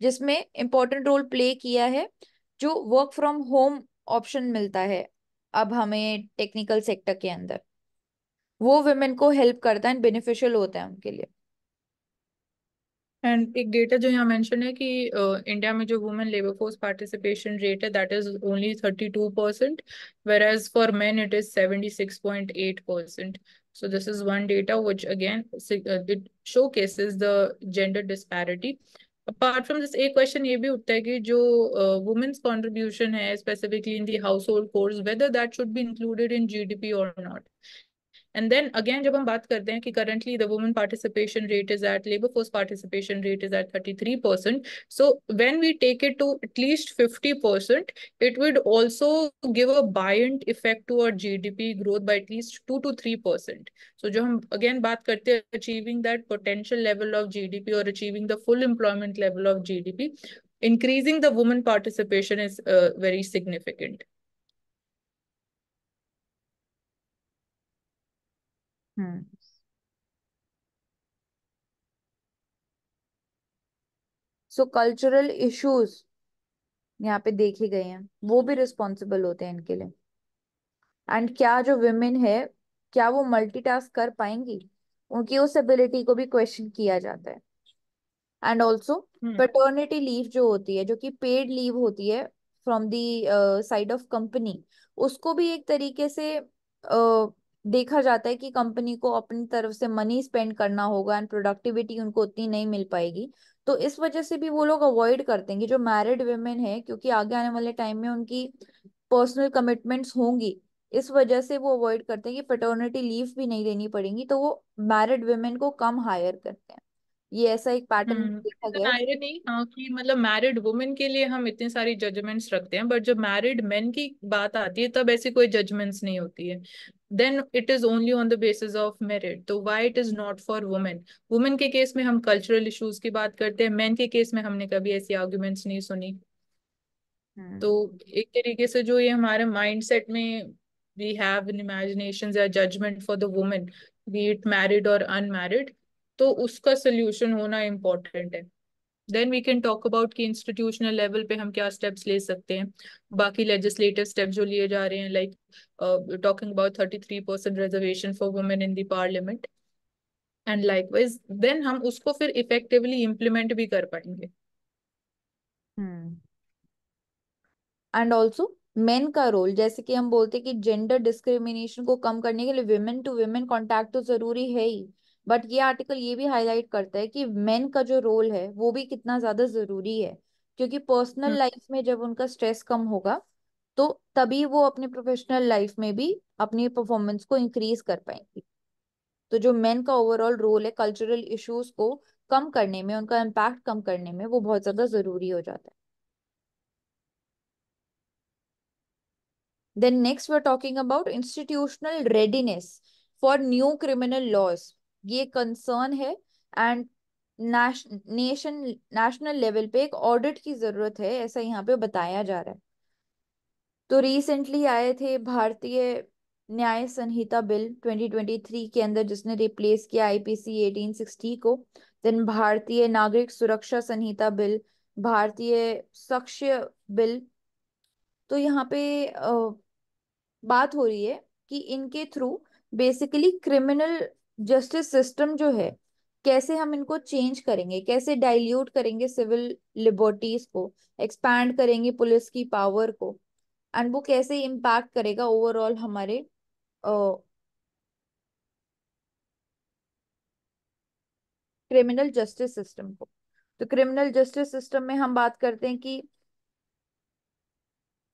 [SPEAKER 1] जिसमें इम्पोर्टेंट रोल प्ले किया है जो वर्क फ्रॉम होम ऑप्शन मिलता है अब हमें टेक्निकल सेक्टर के अंदर वो वुमेन को हेल्प करता है बेनिफिशियल होता है उनके लिए
[SPEAKER 2] एंड एक डेटा जो यहाँ मेंशन है कि इंडिया uh, में जो women labour force participation rate है that is only thirty two percent whereas for man it is seventy six point eight percent so this is one data which again showcase is the gender disparity apart from this एक question ये भी उठता है कि जो women's contribution है specifically in the household force whether that should be included in G D P और not And then again, when we talk about currently the women participation rate is at labor force participation rate is at 33%. So when we take it to at least 50%, it would also give a buoyant effect to our GDP growth by at least 2 to 3%. So when we again बात achieving that potential level of GDP or achieving the full employment level of GDP, increasing the women participation is uh, very significant.
[SPEAKER 1] So cultural issues यहाँ पे देखे गए हैं वो भी responsible होते हैं इनके लिए एंड क्या जो विमेन है क्या वो मल्टीटास्क कर पाएंगी उनकी उस एबिलिटी को भी क्वेश्चन किया जाता है एंड ऑल्सो पेटर्निटी लीव जो होती है जो कि पेड लीव होती है from the side of company उसको भी एक तरीके से uh, देखा जाता है कि कंपनी को अपनी तरफ से मनी स्पेंड करना होगा एंड प्रोडक्टिविटी उनको उतनी नहीं मिल पाएगी तो इस वजह से भी वो लोग अवॉइड करते हैं कि जो मैरिड वेमेन है क्योंकि आगे आने वाले टाइम में उनकी पर्सनल कमिटमेंट्स होंगी इस वजह से वो अवॉइड करते हैं कि पेटर्निटी लीव भी नहीं देनी पड़ेगी तो वो मैरिड वेमेन को कम हायर करते हैं ये ऐसा एक पैटर्न हम्म, देखा तो गया
[SPEAKER 2] आयरनी हाँ, कि मतलब मैरिड वुमेन के लिए हम इतने सारी जजमेंट्स रखते हैं बट जब मैरिड मेन की बात आती है तब ऐसी कोई जजमेंट्स नहीं होती है then it is only on the basis of merit तो why it is not for women women के केस में हम कल्चरल इश्यूज की बात करते हैं मेन के केस में हमने कभी ऐसी आर्ग्यूमेंट्स नहीं सुनी तो हम्म। एक तरीके से जो ये हमारे माइंडसेट में वी हैव इन इमेजिनेशंस या judgement for the women be it married और अनमैरिड तो उसका सोल्यूशन होना इम्पोर्टेंट है then we can talk about कि इंस्टीट्यूशनल लेवल पे हम क्या स्टेप्स ले सकते हैं बाकी लेजिस्लेटिव स्टेप जो लिए जा रहे हैं like talking about thirty three percent reservation for women in the parliament and wise then हम उसको फिर इफेक्टिवली इम्प्लीमेंट भी कर पाएंगे
[SPEAKER 1] एंड ऑल्सो मेन का रोल जैसे कि हम बोलते हैं कि जेंडर डिस्क्रिमिनेशन को कम करने के लिए वुमेन टू वुमेन कॉन्टेक्ट तो जरूरी है ही बट ये आर्टिकल ये भी हाईलाइट करता है कि मेन का जो रोल है वो भी कितना ज्यादा जरूरी है क्योंकि पर्सनल हम्म। लाइफ में जब उनका स्ट्रेस कम होगा तो तभी वो अपने प्रोफेशनल लाइफ में भी अपनी परफॉर्मेंस को इंक्रीज कर पाएंगी तो जो मेन का ओवरऑल रोल है कल्चरल इश्यूज को कम करने में उनका इम्पैक्ट कम करने में वो बहुत ज्यादा जरूरी हो जाता है then next we are talking about institutional readiness for new criminal laws ये कंसर्न है एंड नेशन नेशनल लेवल पे एक ऑडिट की जरूरत है ऐसा यहाँ पे बताया जा रहा है तो रिसेंटली आए थे भारतीय न्याय संहिता बिल 2023 के अंदर जिसने रिप्लेस किया आईपीसी 1860 को देन भारतीय नागरिक सुरक्षा संहिता बिल भारतीय सख्य बिल तो यहाँ पे आ, बात हो रही है कि इनके through basically criminal justice system जो है कैसे हम इनको चेंज करेंगे कैसे डाइल्यूट करेंगे सिविल लिबर्टीज को एक्सपैंड करेंगे पुलिस की पावर को एंड वो कैसे इम्पैक्ट करेगा ओवरऑल हमारे क्रिमिनल जस्टिस सिस्टम को तो क्रिमिनल जस्टिस सिस्टम में हम बात करते हैं कि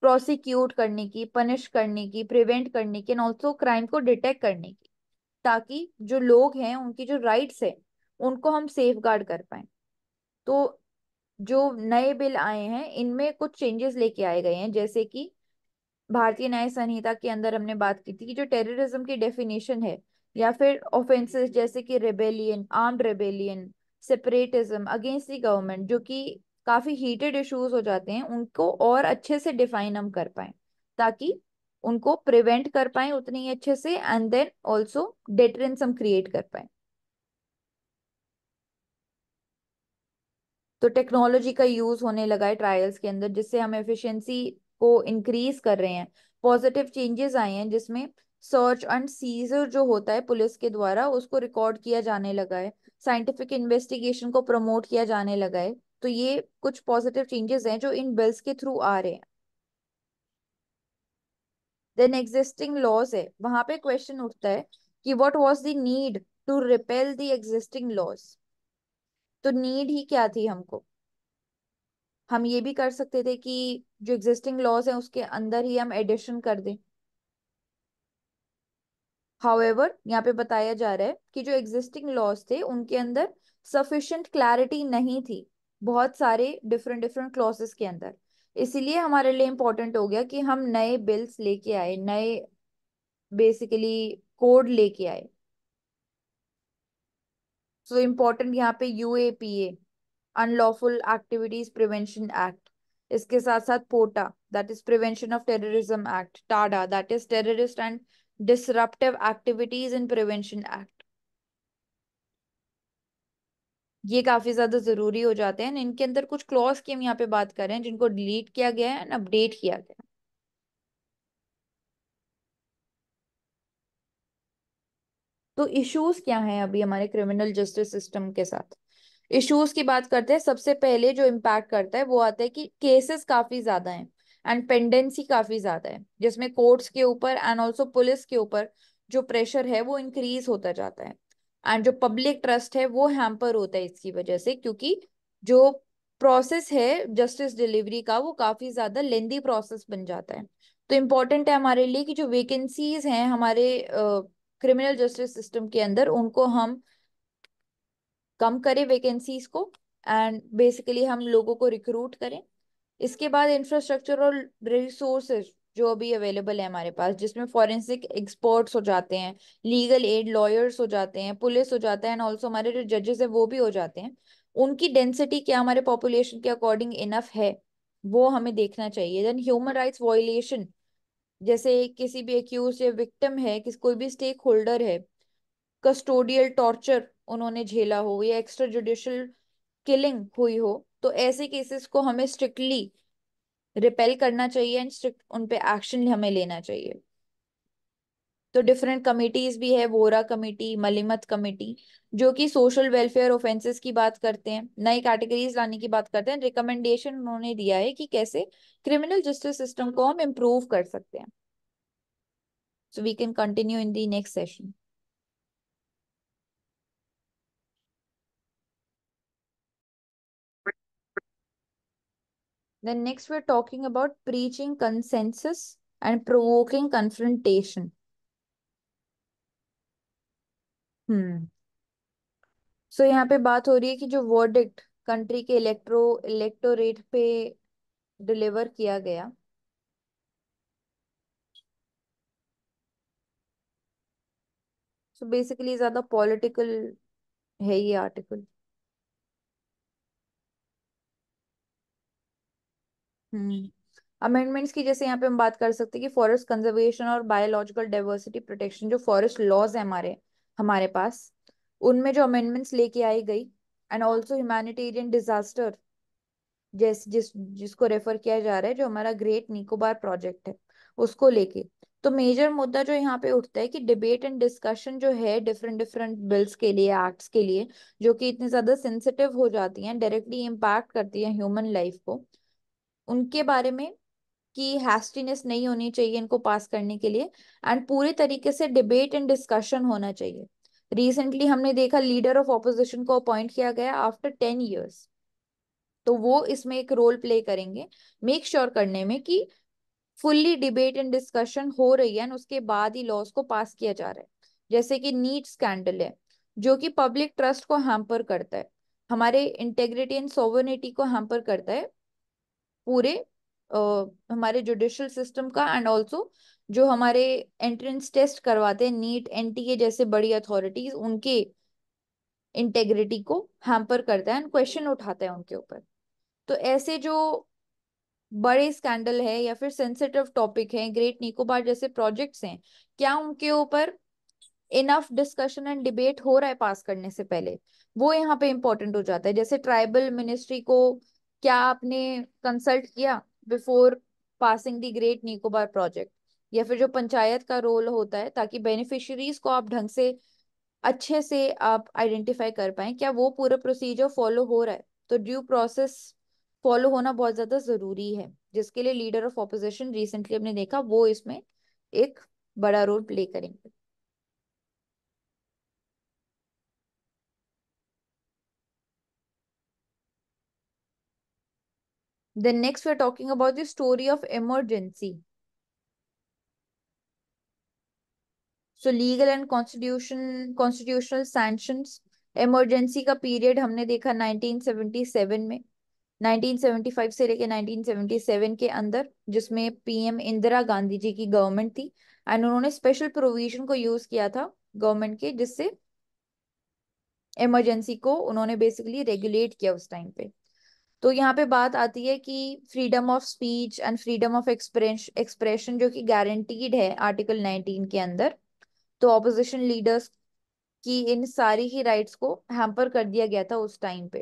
[SPEAKER 1] प्रोसिक्यूट करने की पनिश करने की प्रिवेंट करने की एंड ऑल्सो क्राइम को डिटेक्ट करने की ताकि जो लोग हैं उनकी जो राइट्स है उनको हम सेफ गार्ड कर पाए तो जो नए बिल आए हैं इनमें कुछ चेंजेस लेके आए गए हैं जैसे कि भारतीय न्याय संहिता के अंदर हमने बात की थी कि जो टेररिज्म की डेफिनेशन है या फिर ऑफेंसेस जैसे कि rebellion arm rebellion separatism against the government जो कि काफ़ी हीटेड इश्यूज हो जाते हैं उनको और अच्छे से डिफाइन हम कर पाए ताकि उनको प्रिवेंट कर पाए उतनी अच्छे से एंड देन ऑल्सो डेटरेंस हम क्रिएट कर पाए तो टेक्नोलॉजी का यूज होने लगा है ट्रायल्स के अंदर जिससे हम एफिशिएंसी को इंक्रीज कर रहे हैं पॉजिटिव चेंजेस आए हैं जिसमें सर्च एंड सीजर जो होता है पुलिस के द्वारा उसको रिकॉर्ड किया जाने लगा है साइंटिफिक इन्वेस्टिगेशन को प्रमोट किया जाने लगा है तो ये कुछ पॉजिटिव चेंजेस हैं जो इन बिल्स के थ्रू आ रहे हैं देन एग्जिस्टिंग लॉज है वहां पे क्वेश्चन उठता है कि what was the need to repeal the existing laws तो नीड ही क्या थी हमको हम ये भी कर सकते थे कि जो एग्जिस्टिंग लॉज है उसके अंदर ही हम एडिशन कर दें हाउएवर यहाँ पे बताया जा रहा है कि जो एग्जिस्टिंग लॉज थे उनके अंदर सफिशियंट क्लैरिटी नहीं थी बहुत सारे डिफरेंट डिफरेंट क्लॉसेस के अंदर इसीलिए हमारे लिए इम्पोर्टेंट हो गया कि हम नए बिल्स लेके आए नए बेसिकली कोड लेके आए सो इम्पोर्टेंट यहाँ पे UAPA unlawful activities prevention act इसके साथ साथ POTA that is prevention of terrorism act TADA that is terrorist and disruptive activities in prevention act ये काफी ज्यादा जरूरी हो जाते हैं इनके अंदर कुछ क्लॉज की हम यहाँ पे बात कर रहे हैं जिनको डिलीट किया गया है एंड अपडेट किया गया है तो इश्यूज क्या हैं अभी हमारे क्रिमिनल जस्टिस सिस्टम के साथ इश्यूज की बात करते हैं सबसे पहले जो इम्पैक्ट करता है वो आता है कि केसेस काफी ज्यादा हैं एंड पेंडेंसी काफी ज्यादा है जिसमें कोर्ट्स के ऊपर एंड ऑल्सो पुलिस के ऊपर जो प्रेशर है वो इंक्रीज होता जाता है एंड जो पब्लिक ट्रस्ट है वो हैम्पर होता है इसकी वजह से क्योंकि जो प्रोसेस है जस्टिस डिलीवरी का वो काफी ज्यादा लेंदी प्रोसेस बन जाता है तो इम्पोर्टेंट है हमारे लिए कि जो वेकेंसीज हैं हमारे क्रिमिनल जस्टिस सिस्टम के अंदर उनको हम कम करें वेकेंसीज को एंड बेसिकली हम लोगों को रिक्रूट करें इसके बाद इंफ्रास्ट्रक्चर और रिसोर्सेज जो अभी अवेलेबल है हमारे पास जिसमें फॉरेंसिक एक्सपर्ट्स हो जाते हैं लीगल एड लॉयर्स हो जाते हैं पुलिस हो जाता है एंड ऑल्सो हमारे जो जजेस हैं वो भी हो जाते हैं उनकी डेंसिटी क्या हमारे पॉपुलेशन के अकॉर्डिंग इनफ है वो हमें देखना चाहिए देन ह्यूमन राइट्स वॉयलेशन जैसे किसी भी एक्यूज या विक्टम है किसी कोई भी स्टेक होल्डर है कस्टोडियल टॉर्चर उन्होंने झेला हो या एक्स्ट्रा जुडिशल किलिंग हुई हो तो ऐसे केसेस को हमें स्ट्रिक्टली रिपेल करना चाहिए एंड स्ट्रिक्ट उन पे एक्शन हमें लेना चाहिए तो डिफरेंट कमेटीज भी है वोरा कमेटी मलिमत कमेटी जो कि सोशल वेलफेयर ऑफेंसेस की बात करते हैं नई कैटेगरीज लाने की बात करते हैं रिकमेंडेशन उन्होंने दिया है कि कैसे क्रिमिनल जस्टिस सिस्टम को हम इम्प्रूव कर सकते हैं so we can continue in the next session Then next we're talking about preaching consensus and provoking confrontation. hmm so यहाँ पे बात हो रही है कि जो verdict country के electro electorate पे deliver किया गया so basically ज्यादा political है ये article अमेंडमेंट्स हम्म। की जैसे यहाँ पे हम बात कर सकते हैं कि फॉरेस्ट कंजर्वेशन और बायोलॉजिकल डाइवर्सिटी प्रोटेक्शन जो फॉरेस्ट लॉज है हमारे हमारे पास उनमें जो अमेंडमेंट्स लेके आई गई एंड ऑल्सो ह्यूमैनिटेरियन डिजास्टर जिस जिस जिसको रेफर किया जा रहा है जो हमारा ग्रेट निकोबार प्रोजेक्ट है उसको लेके तो मेजर मुद्दा जो यहाँ पे उठता है कि डिबेट एंड डिस्कशन जो है डिफरेंट डिफरेंट बिल्स के लिए एक्ट्स के लिए जो कि इतने ज्यादा सेंसिटिव हो जाती हैं डायरेक्टली इम्पैक्ट करती है ह्यूमन लाइफ को उनके बारे में कि हैस्टीनेस नहीं होनी चाहिए इनको पास करने के लिए एंड पूरे तरीके से डिबेट एंड डिस्कशन होना चाहिए रिसेंटली हमने देखा लीडर ऑफ ऑपोजिशन को अपॉइंट किया गया आफ्टर टेन ईयर्स तो वो इसमें एक रोल प्ले करेंगे मेक श्योर sure करने में कि फुल्ली डिबेट एंड डिस्कशन हो रही है एंड उसके बाद ही लॉज को पास किया जा रहा है जैसे कि नीट स्कैंडल है जो कि पब्लिक ट्रस्ट को हैम्पर करता है हमारे इंटेग्रिटी एंड सोवर्निटी को हैम्पर करता है पूरे आ, हमारे जुडिशल सिस्टम का एंड ऑल्सो जो हमारे एंट्रेंस टेस्ट करवाते हैं नीट एन जैसे बड़ी अथॉरिटीज उनके इंटेग्रिटी को हैम्पर करता है एंड क्वेश्चन उठाता है उनके ऊपर तो ऐसे जो बड़े स्कैंडल है या फिर सेंसिटिव टॉपिक है ग्रेट निकोबार जैसे प्रोजेक्ट्स हैं क्या उनके ऊपर इनफ डिस्कशन एंड डिबेट हो रहा है पास करने से पहले वो यहाँ पे इम्पोर्टेंट हो जाता है जैसे ट्राइबल मिनिस्ट्री को क्या आपने कंसल्ट किया before passing the great Nicobar project या फिर जो पंचायत का रोल होता है ताकि बेनिफिशरीज को आप ढंग से अच्छे से आप आइडेंटिफाई कर पाए क्या वो पूरा प्रोसीजर फॉलो हो रहा है तो ड्यू प्रोसेस फॉलो होना बहुत ज्यादा जरूरी है जिसके लिए लीडर ऑफ ऑपोजिशन रिसेंटली हमने देखा वो इसमें एक बड़ा रोल प्ले करेंगे Then next we are talking about the story of emergency. So legal and constitution constitutional sanctions. Emergency ka period humne dekha 1977 mein 1975 se leke 1977 ke andar jisme pm indira gandhi ji ki government thi and unhone special provision ko use kiya tha government ke jisse emergency ko unhone basically regulate kiya us time pe तो यहाँ पे बात आती है कि freedom of speech and freedom of expression जो कि guaranteed है आर्टिकल 19 के अंदर तो ऑपोजिशन लीडर्स की इन सारी ही राइट्स को हैम्पर कर दिया गया था उस टाइम पे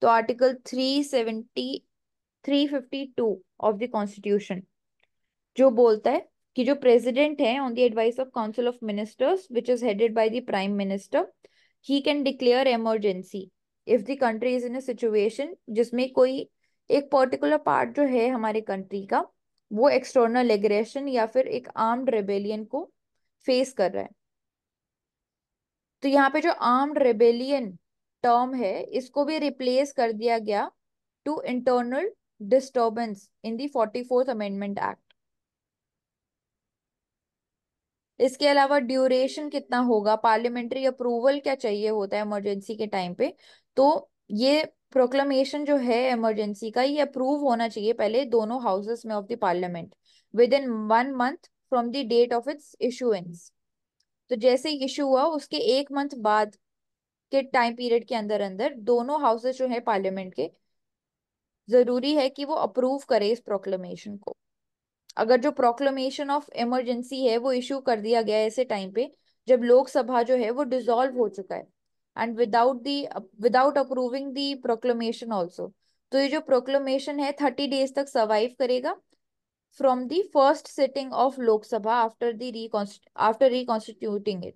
[SPEAKER 1] तो आर्टिकल 370 352 ऑफ द कॉन्स्टिट्यूशन जो बोलता है कि जो प्रेसिडेंट है on the advice of council of ministers which is headed by the prime minister he can declare emergency if the country is in a situation जिसमें कोई एक पर्टिकुलर पार्ट जो है हमारे कंट्री का वो एक्सटर्नल एग्रेशन या फिर एक आर्म्ड रेबेलियन को फेस कर रहा है तो यहाँ पे जो आर्म्ड रेबेलियन टर्म है इसको भी रिप्लेस कर दिया गया to internal disturbance in the forty fourth amendment act इसके अलावा ड्यूरेशन कितना होगा पार्लियामेंट्री अप्रूवल क्या चाहिए होता है इमरजेंसी के टाइम पे तो ये प्रोक्लमेशन जो है इमरजेंसी का ये अप्रूव होना चाहिए पहले दोनों हाउसेस में of the parliament within one month from the date of its issuance तो जैसे इशू हुआ उसके एक मंथ बाद के टाइम पीरियड के अंदर अंदर दोनों हाउसेस जो है पार्लियामेंट के जरूरी है कि वो अप्रूव करे इस प्रोक्लेमेशन को अगर जो प्रोक्लेमेशन ऑफ इमरजेंसी है वो इशू कर दिया गया है ऐसे टाइम पे जब लोकसभा जो है वो डिसॉल्व हो चुका है and without the without approving the proclamation also तो ये जो प्रोक्लोमेशन है थर्टी डेज तक सर्वाइव करेगा from the first sitting of Lok Sabha after the रिकॉन्स्ट आफ्टर रिकॉन्स्टिट्यूटिंग इट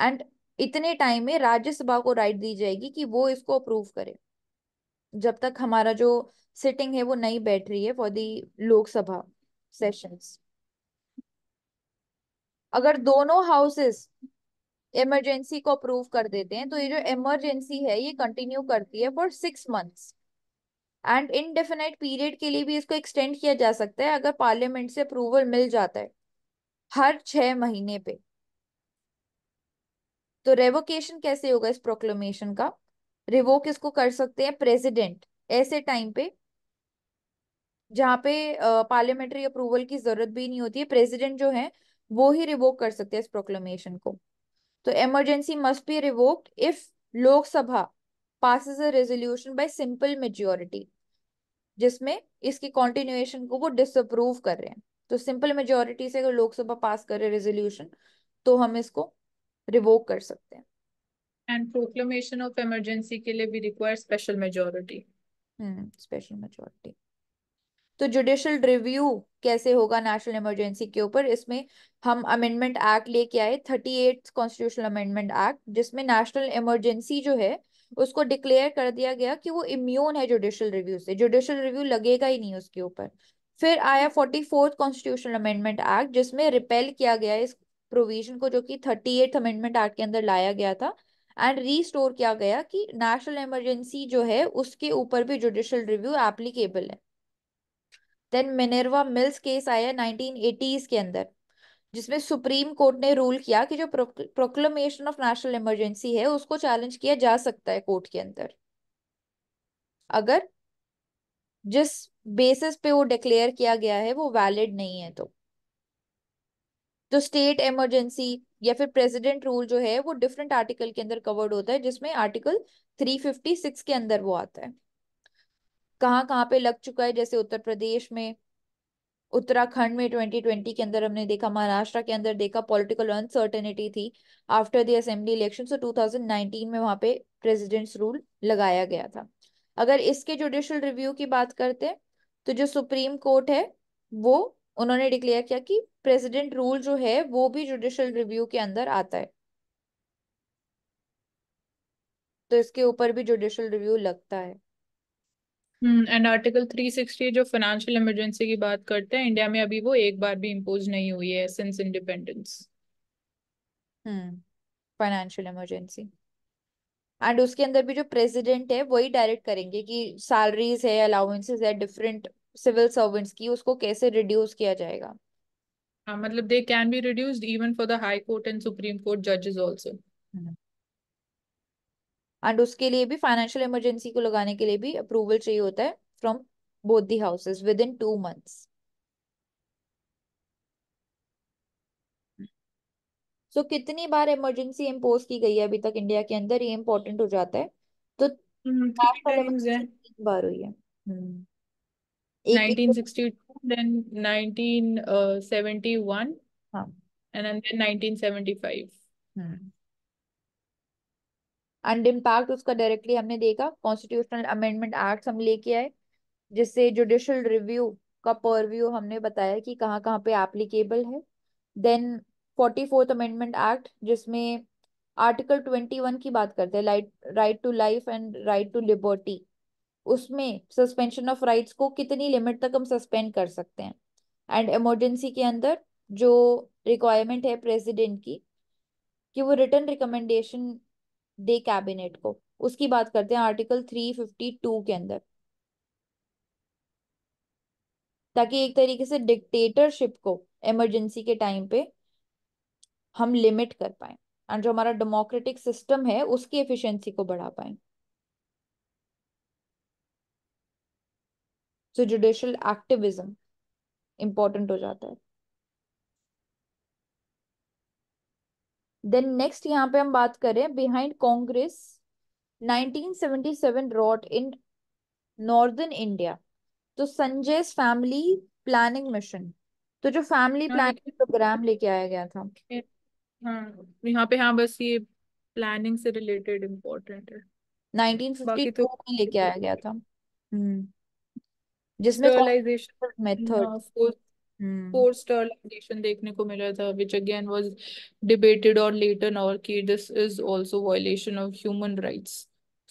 [SPEAKER 1] एंड इतने टाइम में राज्यसभा को राइट दी जाएगी कि वो इसको अप्रूव करे जब तक हमारा जो सिटिंग है वो नई बैठ रही है फॉर दी लोकसभा सेशंस अगर दोनों हाउसेस इमरजेंसी को अप्रूव कर देते हैं तो ये जो इमरजेंसी है ये कंटिन्यू करती है for six months and indefinite period के लिए भी इसको एक्सटेंड किया जा सकता है अगर पार्लियामेंट से अप्रूवल मिल जाता है हर छह महीने पे तो रेवोकेशन कैसे होगा इस प्रोक्लोमेशन का रिवोक इसको कर सकते हैं प्रेसिडेंट ऐसे टाइम पे जहाँ पे पार्लियामेंट्री अप्रूवल की जरूरत भी नहीं होती है प्रेसिडेंट जो है वो ही रिवोक कर सकते हैं इस प्रोक्लोमेशन को तो emergency must be revoked if Lok Sabha Sabha a resolution by simple majority जिसमें इसकी कॉन्टिन्यूएशन को वो डिसअप्रूव कर रहे हैं तो सिंपल मेजोरिटी से अगर लोकसभा पास करे रेजोल्यूशन तो हम इसको रिवोक कर सकते हैं
[SPEAKER 2] एंड प्रोक्लेमेशन ऑफ इमरजेंसी के लिए भी require special majority
[SPEAKER 1] hmm special majority तो जुडिशल रिव्यू कैसे होगा नेशनल इमरजेंसी के ऊपर इसमें हम अमेंडमेंट एक्ट लेके आए thirty eight constitutional amendment act जिसमें नेशनल इमरजेंसी जो है उसको डिक्लेयर कर दिया गया कि वो इम्यून है जुडिशल रिव्यू से जुडिशल रिव्यू लगेगा ही नहीं उसके ऊपर फिर आया forty fourth constitutional amendment act जिसमें रिपेल किया गया इस प्रोविजन को जो कि थर्टी एट अमेंडमेंट एक्ट के अंदर लाया गया था एंड रीस्टोर किया गया कि नेशनल इमरजेंसी जो है उसके ऊपर भी जुडिशल रिव्यू एप्लीकेबल है देन मिनर्वा मिल्स केस आया 1980s के अंदर जिसमें सुप्रीम कोर्ट ने रूल किया कि जो प्रोक्लेमेशन ऑफ नेशनल इमरजेंसी है उसको चैलेंज किया जा सकता है कोर्ट के अंदर अगर जिस बेसिस पे वो डिक्लेयर किया गया है वो वैलिड नहीं है तो तो स्टेट इमरजेंसी या फिर प्रेसिडेंट रूल जो है वो डिफरेंट आर्टिकल के अंदर कवर्ड होता है जिसमें आर्टिकल 356 के अंदर वो आता है कहाँ कहाँ पे लग चुका है जैसे उत्तर प्रदेश में उत्तराखंड में 2020 के अंदर हमने देखा महाराष्ट्र के अंदर देखा पॉलिटिकल अनसर्टेनिटी थी after the assembly election so 2019 में वहां पे प्रेसिडेंट्स रूल लगाया गया था अगर इसके जुडिशल रिव्यू की बात करते हैं तो जो सुप्रीम कोर्ट है वो उन्होंने डिक्लेयर किया कि प्रेसिडेंट रूल जो है वो भी जुडिशल रिव्यू के अंदर आता है तो इसके ऊपर भी जुडिशल रिव्यू लगता है
[SPEAKER 2] एंड आर्टिकल 360 जो फाइनेंशियल इमरजेंसी की बात करते हैं इंडिया में अभी वो एक बार भी इम्पोज नहीं हुई है since independence
[SPEAKER 1] hmm financial emergency and उसके अंदर भी जो प्रेसिडेंट है वही डायरेक्ट करेंगे कि सैलरीज है अलाउंसेस है डिफरेंट सिविल सर्वेंट्स की उसको कैसे रिड्यूस किया जाएगा
[SPEAKER 2] हाँ मतलब they can be reduced even for the high court and supreme court जजेस आल्सो
[SPEAKER 1] एंड उसके लिए भी फाइनेंशियल इमरजेंसी को लगाने के लिए भी अप्रूवल चाहिए होता है from both the houses within two months so कितनी बार इमरजेंसी इम्पोज की गई है अभी तक इंडिया के अंदर ये इम्पोर्टेंट हो जाता है तो हम्म, तीन बार हुई है hmm.
[SPEAKER 2] हम्म। 1962 then 1971 uh, हाँ. and then 1975
[SPEAKER 1] hmm. And impact उसका डायरेक्टली हमने देखा कॉन्स्टिट्यूशनल अमेंडमेंट एक्ट हम लेके आए जिससे जुडिशल रिव्यू का परव्यू हमने बताया कि कहाँ कहाँ पे एप्लीकेबल है then forty fourth amendment act जिसमें आर्टिकल ट्वेंटी वन की बात करते हैं right to life and right to liberty उसमें सस्पेंशन ऑफ राइट्स को कितनी लिमिट तक हम सस्पेंड कर सकते हैं एंड इमरजेंसी के अंदर जो रिक्वायरमेंट है प्रेसिडेंट की कि वो रिटर्न रिकमेंडेशन दे कैबिनेट को उसकी बात करते हैं आर्टिकल थ्री फिफ्टी टू के अंदर ताकि एक तरीके से डिक्टेटरशिप को इमरजेंसी के टाइम पे हम लिमिट कर पाए और जो हमारा डेमोक्रेटिक सिस्टम है उसकी एफिशिएंसी को बढ़ा पाए सो जुडिशल एक्टिविज्म इंपॉर्टेंट हो जाता है देन नेक्स्ट यहाँ पे हम बात करें behind Congress 1977 rout in northern India तो संजय फैमिली प्लानिंग मिशन तो जो फैमिली प्लानिंग प्रोग्राम लेके आया गया था
[SPEAKER 2] हाँ यहाँ पे हाँ बस ये प्लानिंग से रिलेटेड इम्पोर्टेंट है
[SPEAKER 1] 1952 तो... में लेके आया गया था हम्म जिसमें method
[SPEAKER 2] hmm. Four star sterilization देखने को मिला था विच अगेन वॉज डिबेटेड और लेटर नॉर की this is also violation of human rights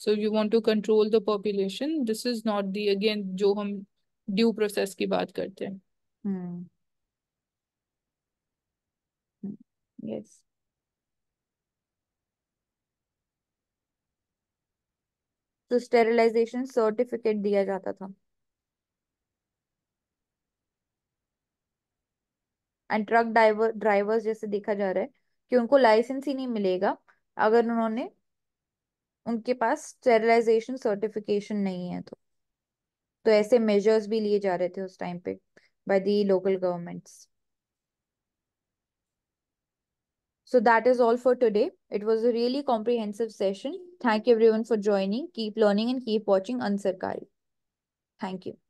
[SPEAKER 2] so you want to control the population this is not the again जो हम due process की बात करते हैं
[SPEAKER 1] यस तो स्टेरिलाइजेशन सर्टिफिकेट दिया जाता था एंड ट्रक ड्राइवर ड्राइवर्स जैसे देखा जा रहा है कि उनको लाइसेंस ही नहीं मिलेगा अगर उन्होंने उनके पास स्टेरिलाइजेशन सर्टिफिकेशन नहीं है तो तो ऐसे मेजर्स भी लिए जा रहे थे उस टाइम पे by the local governments so that is all for today it was a really comprehensive session thank you everyone for joining keep learning and keep watching Unsarkari thank you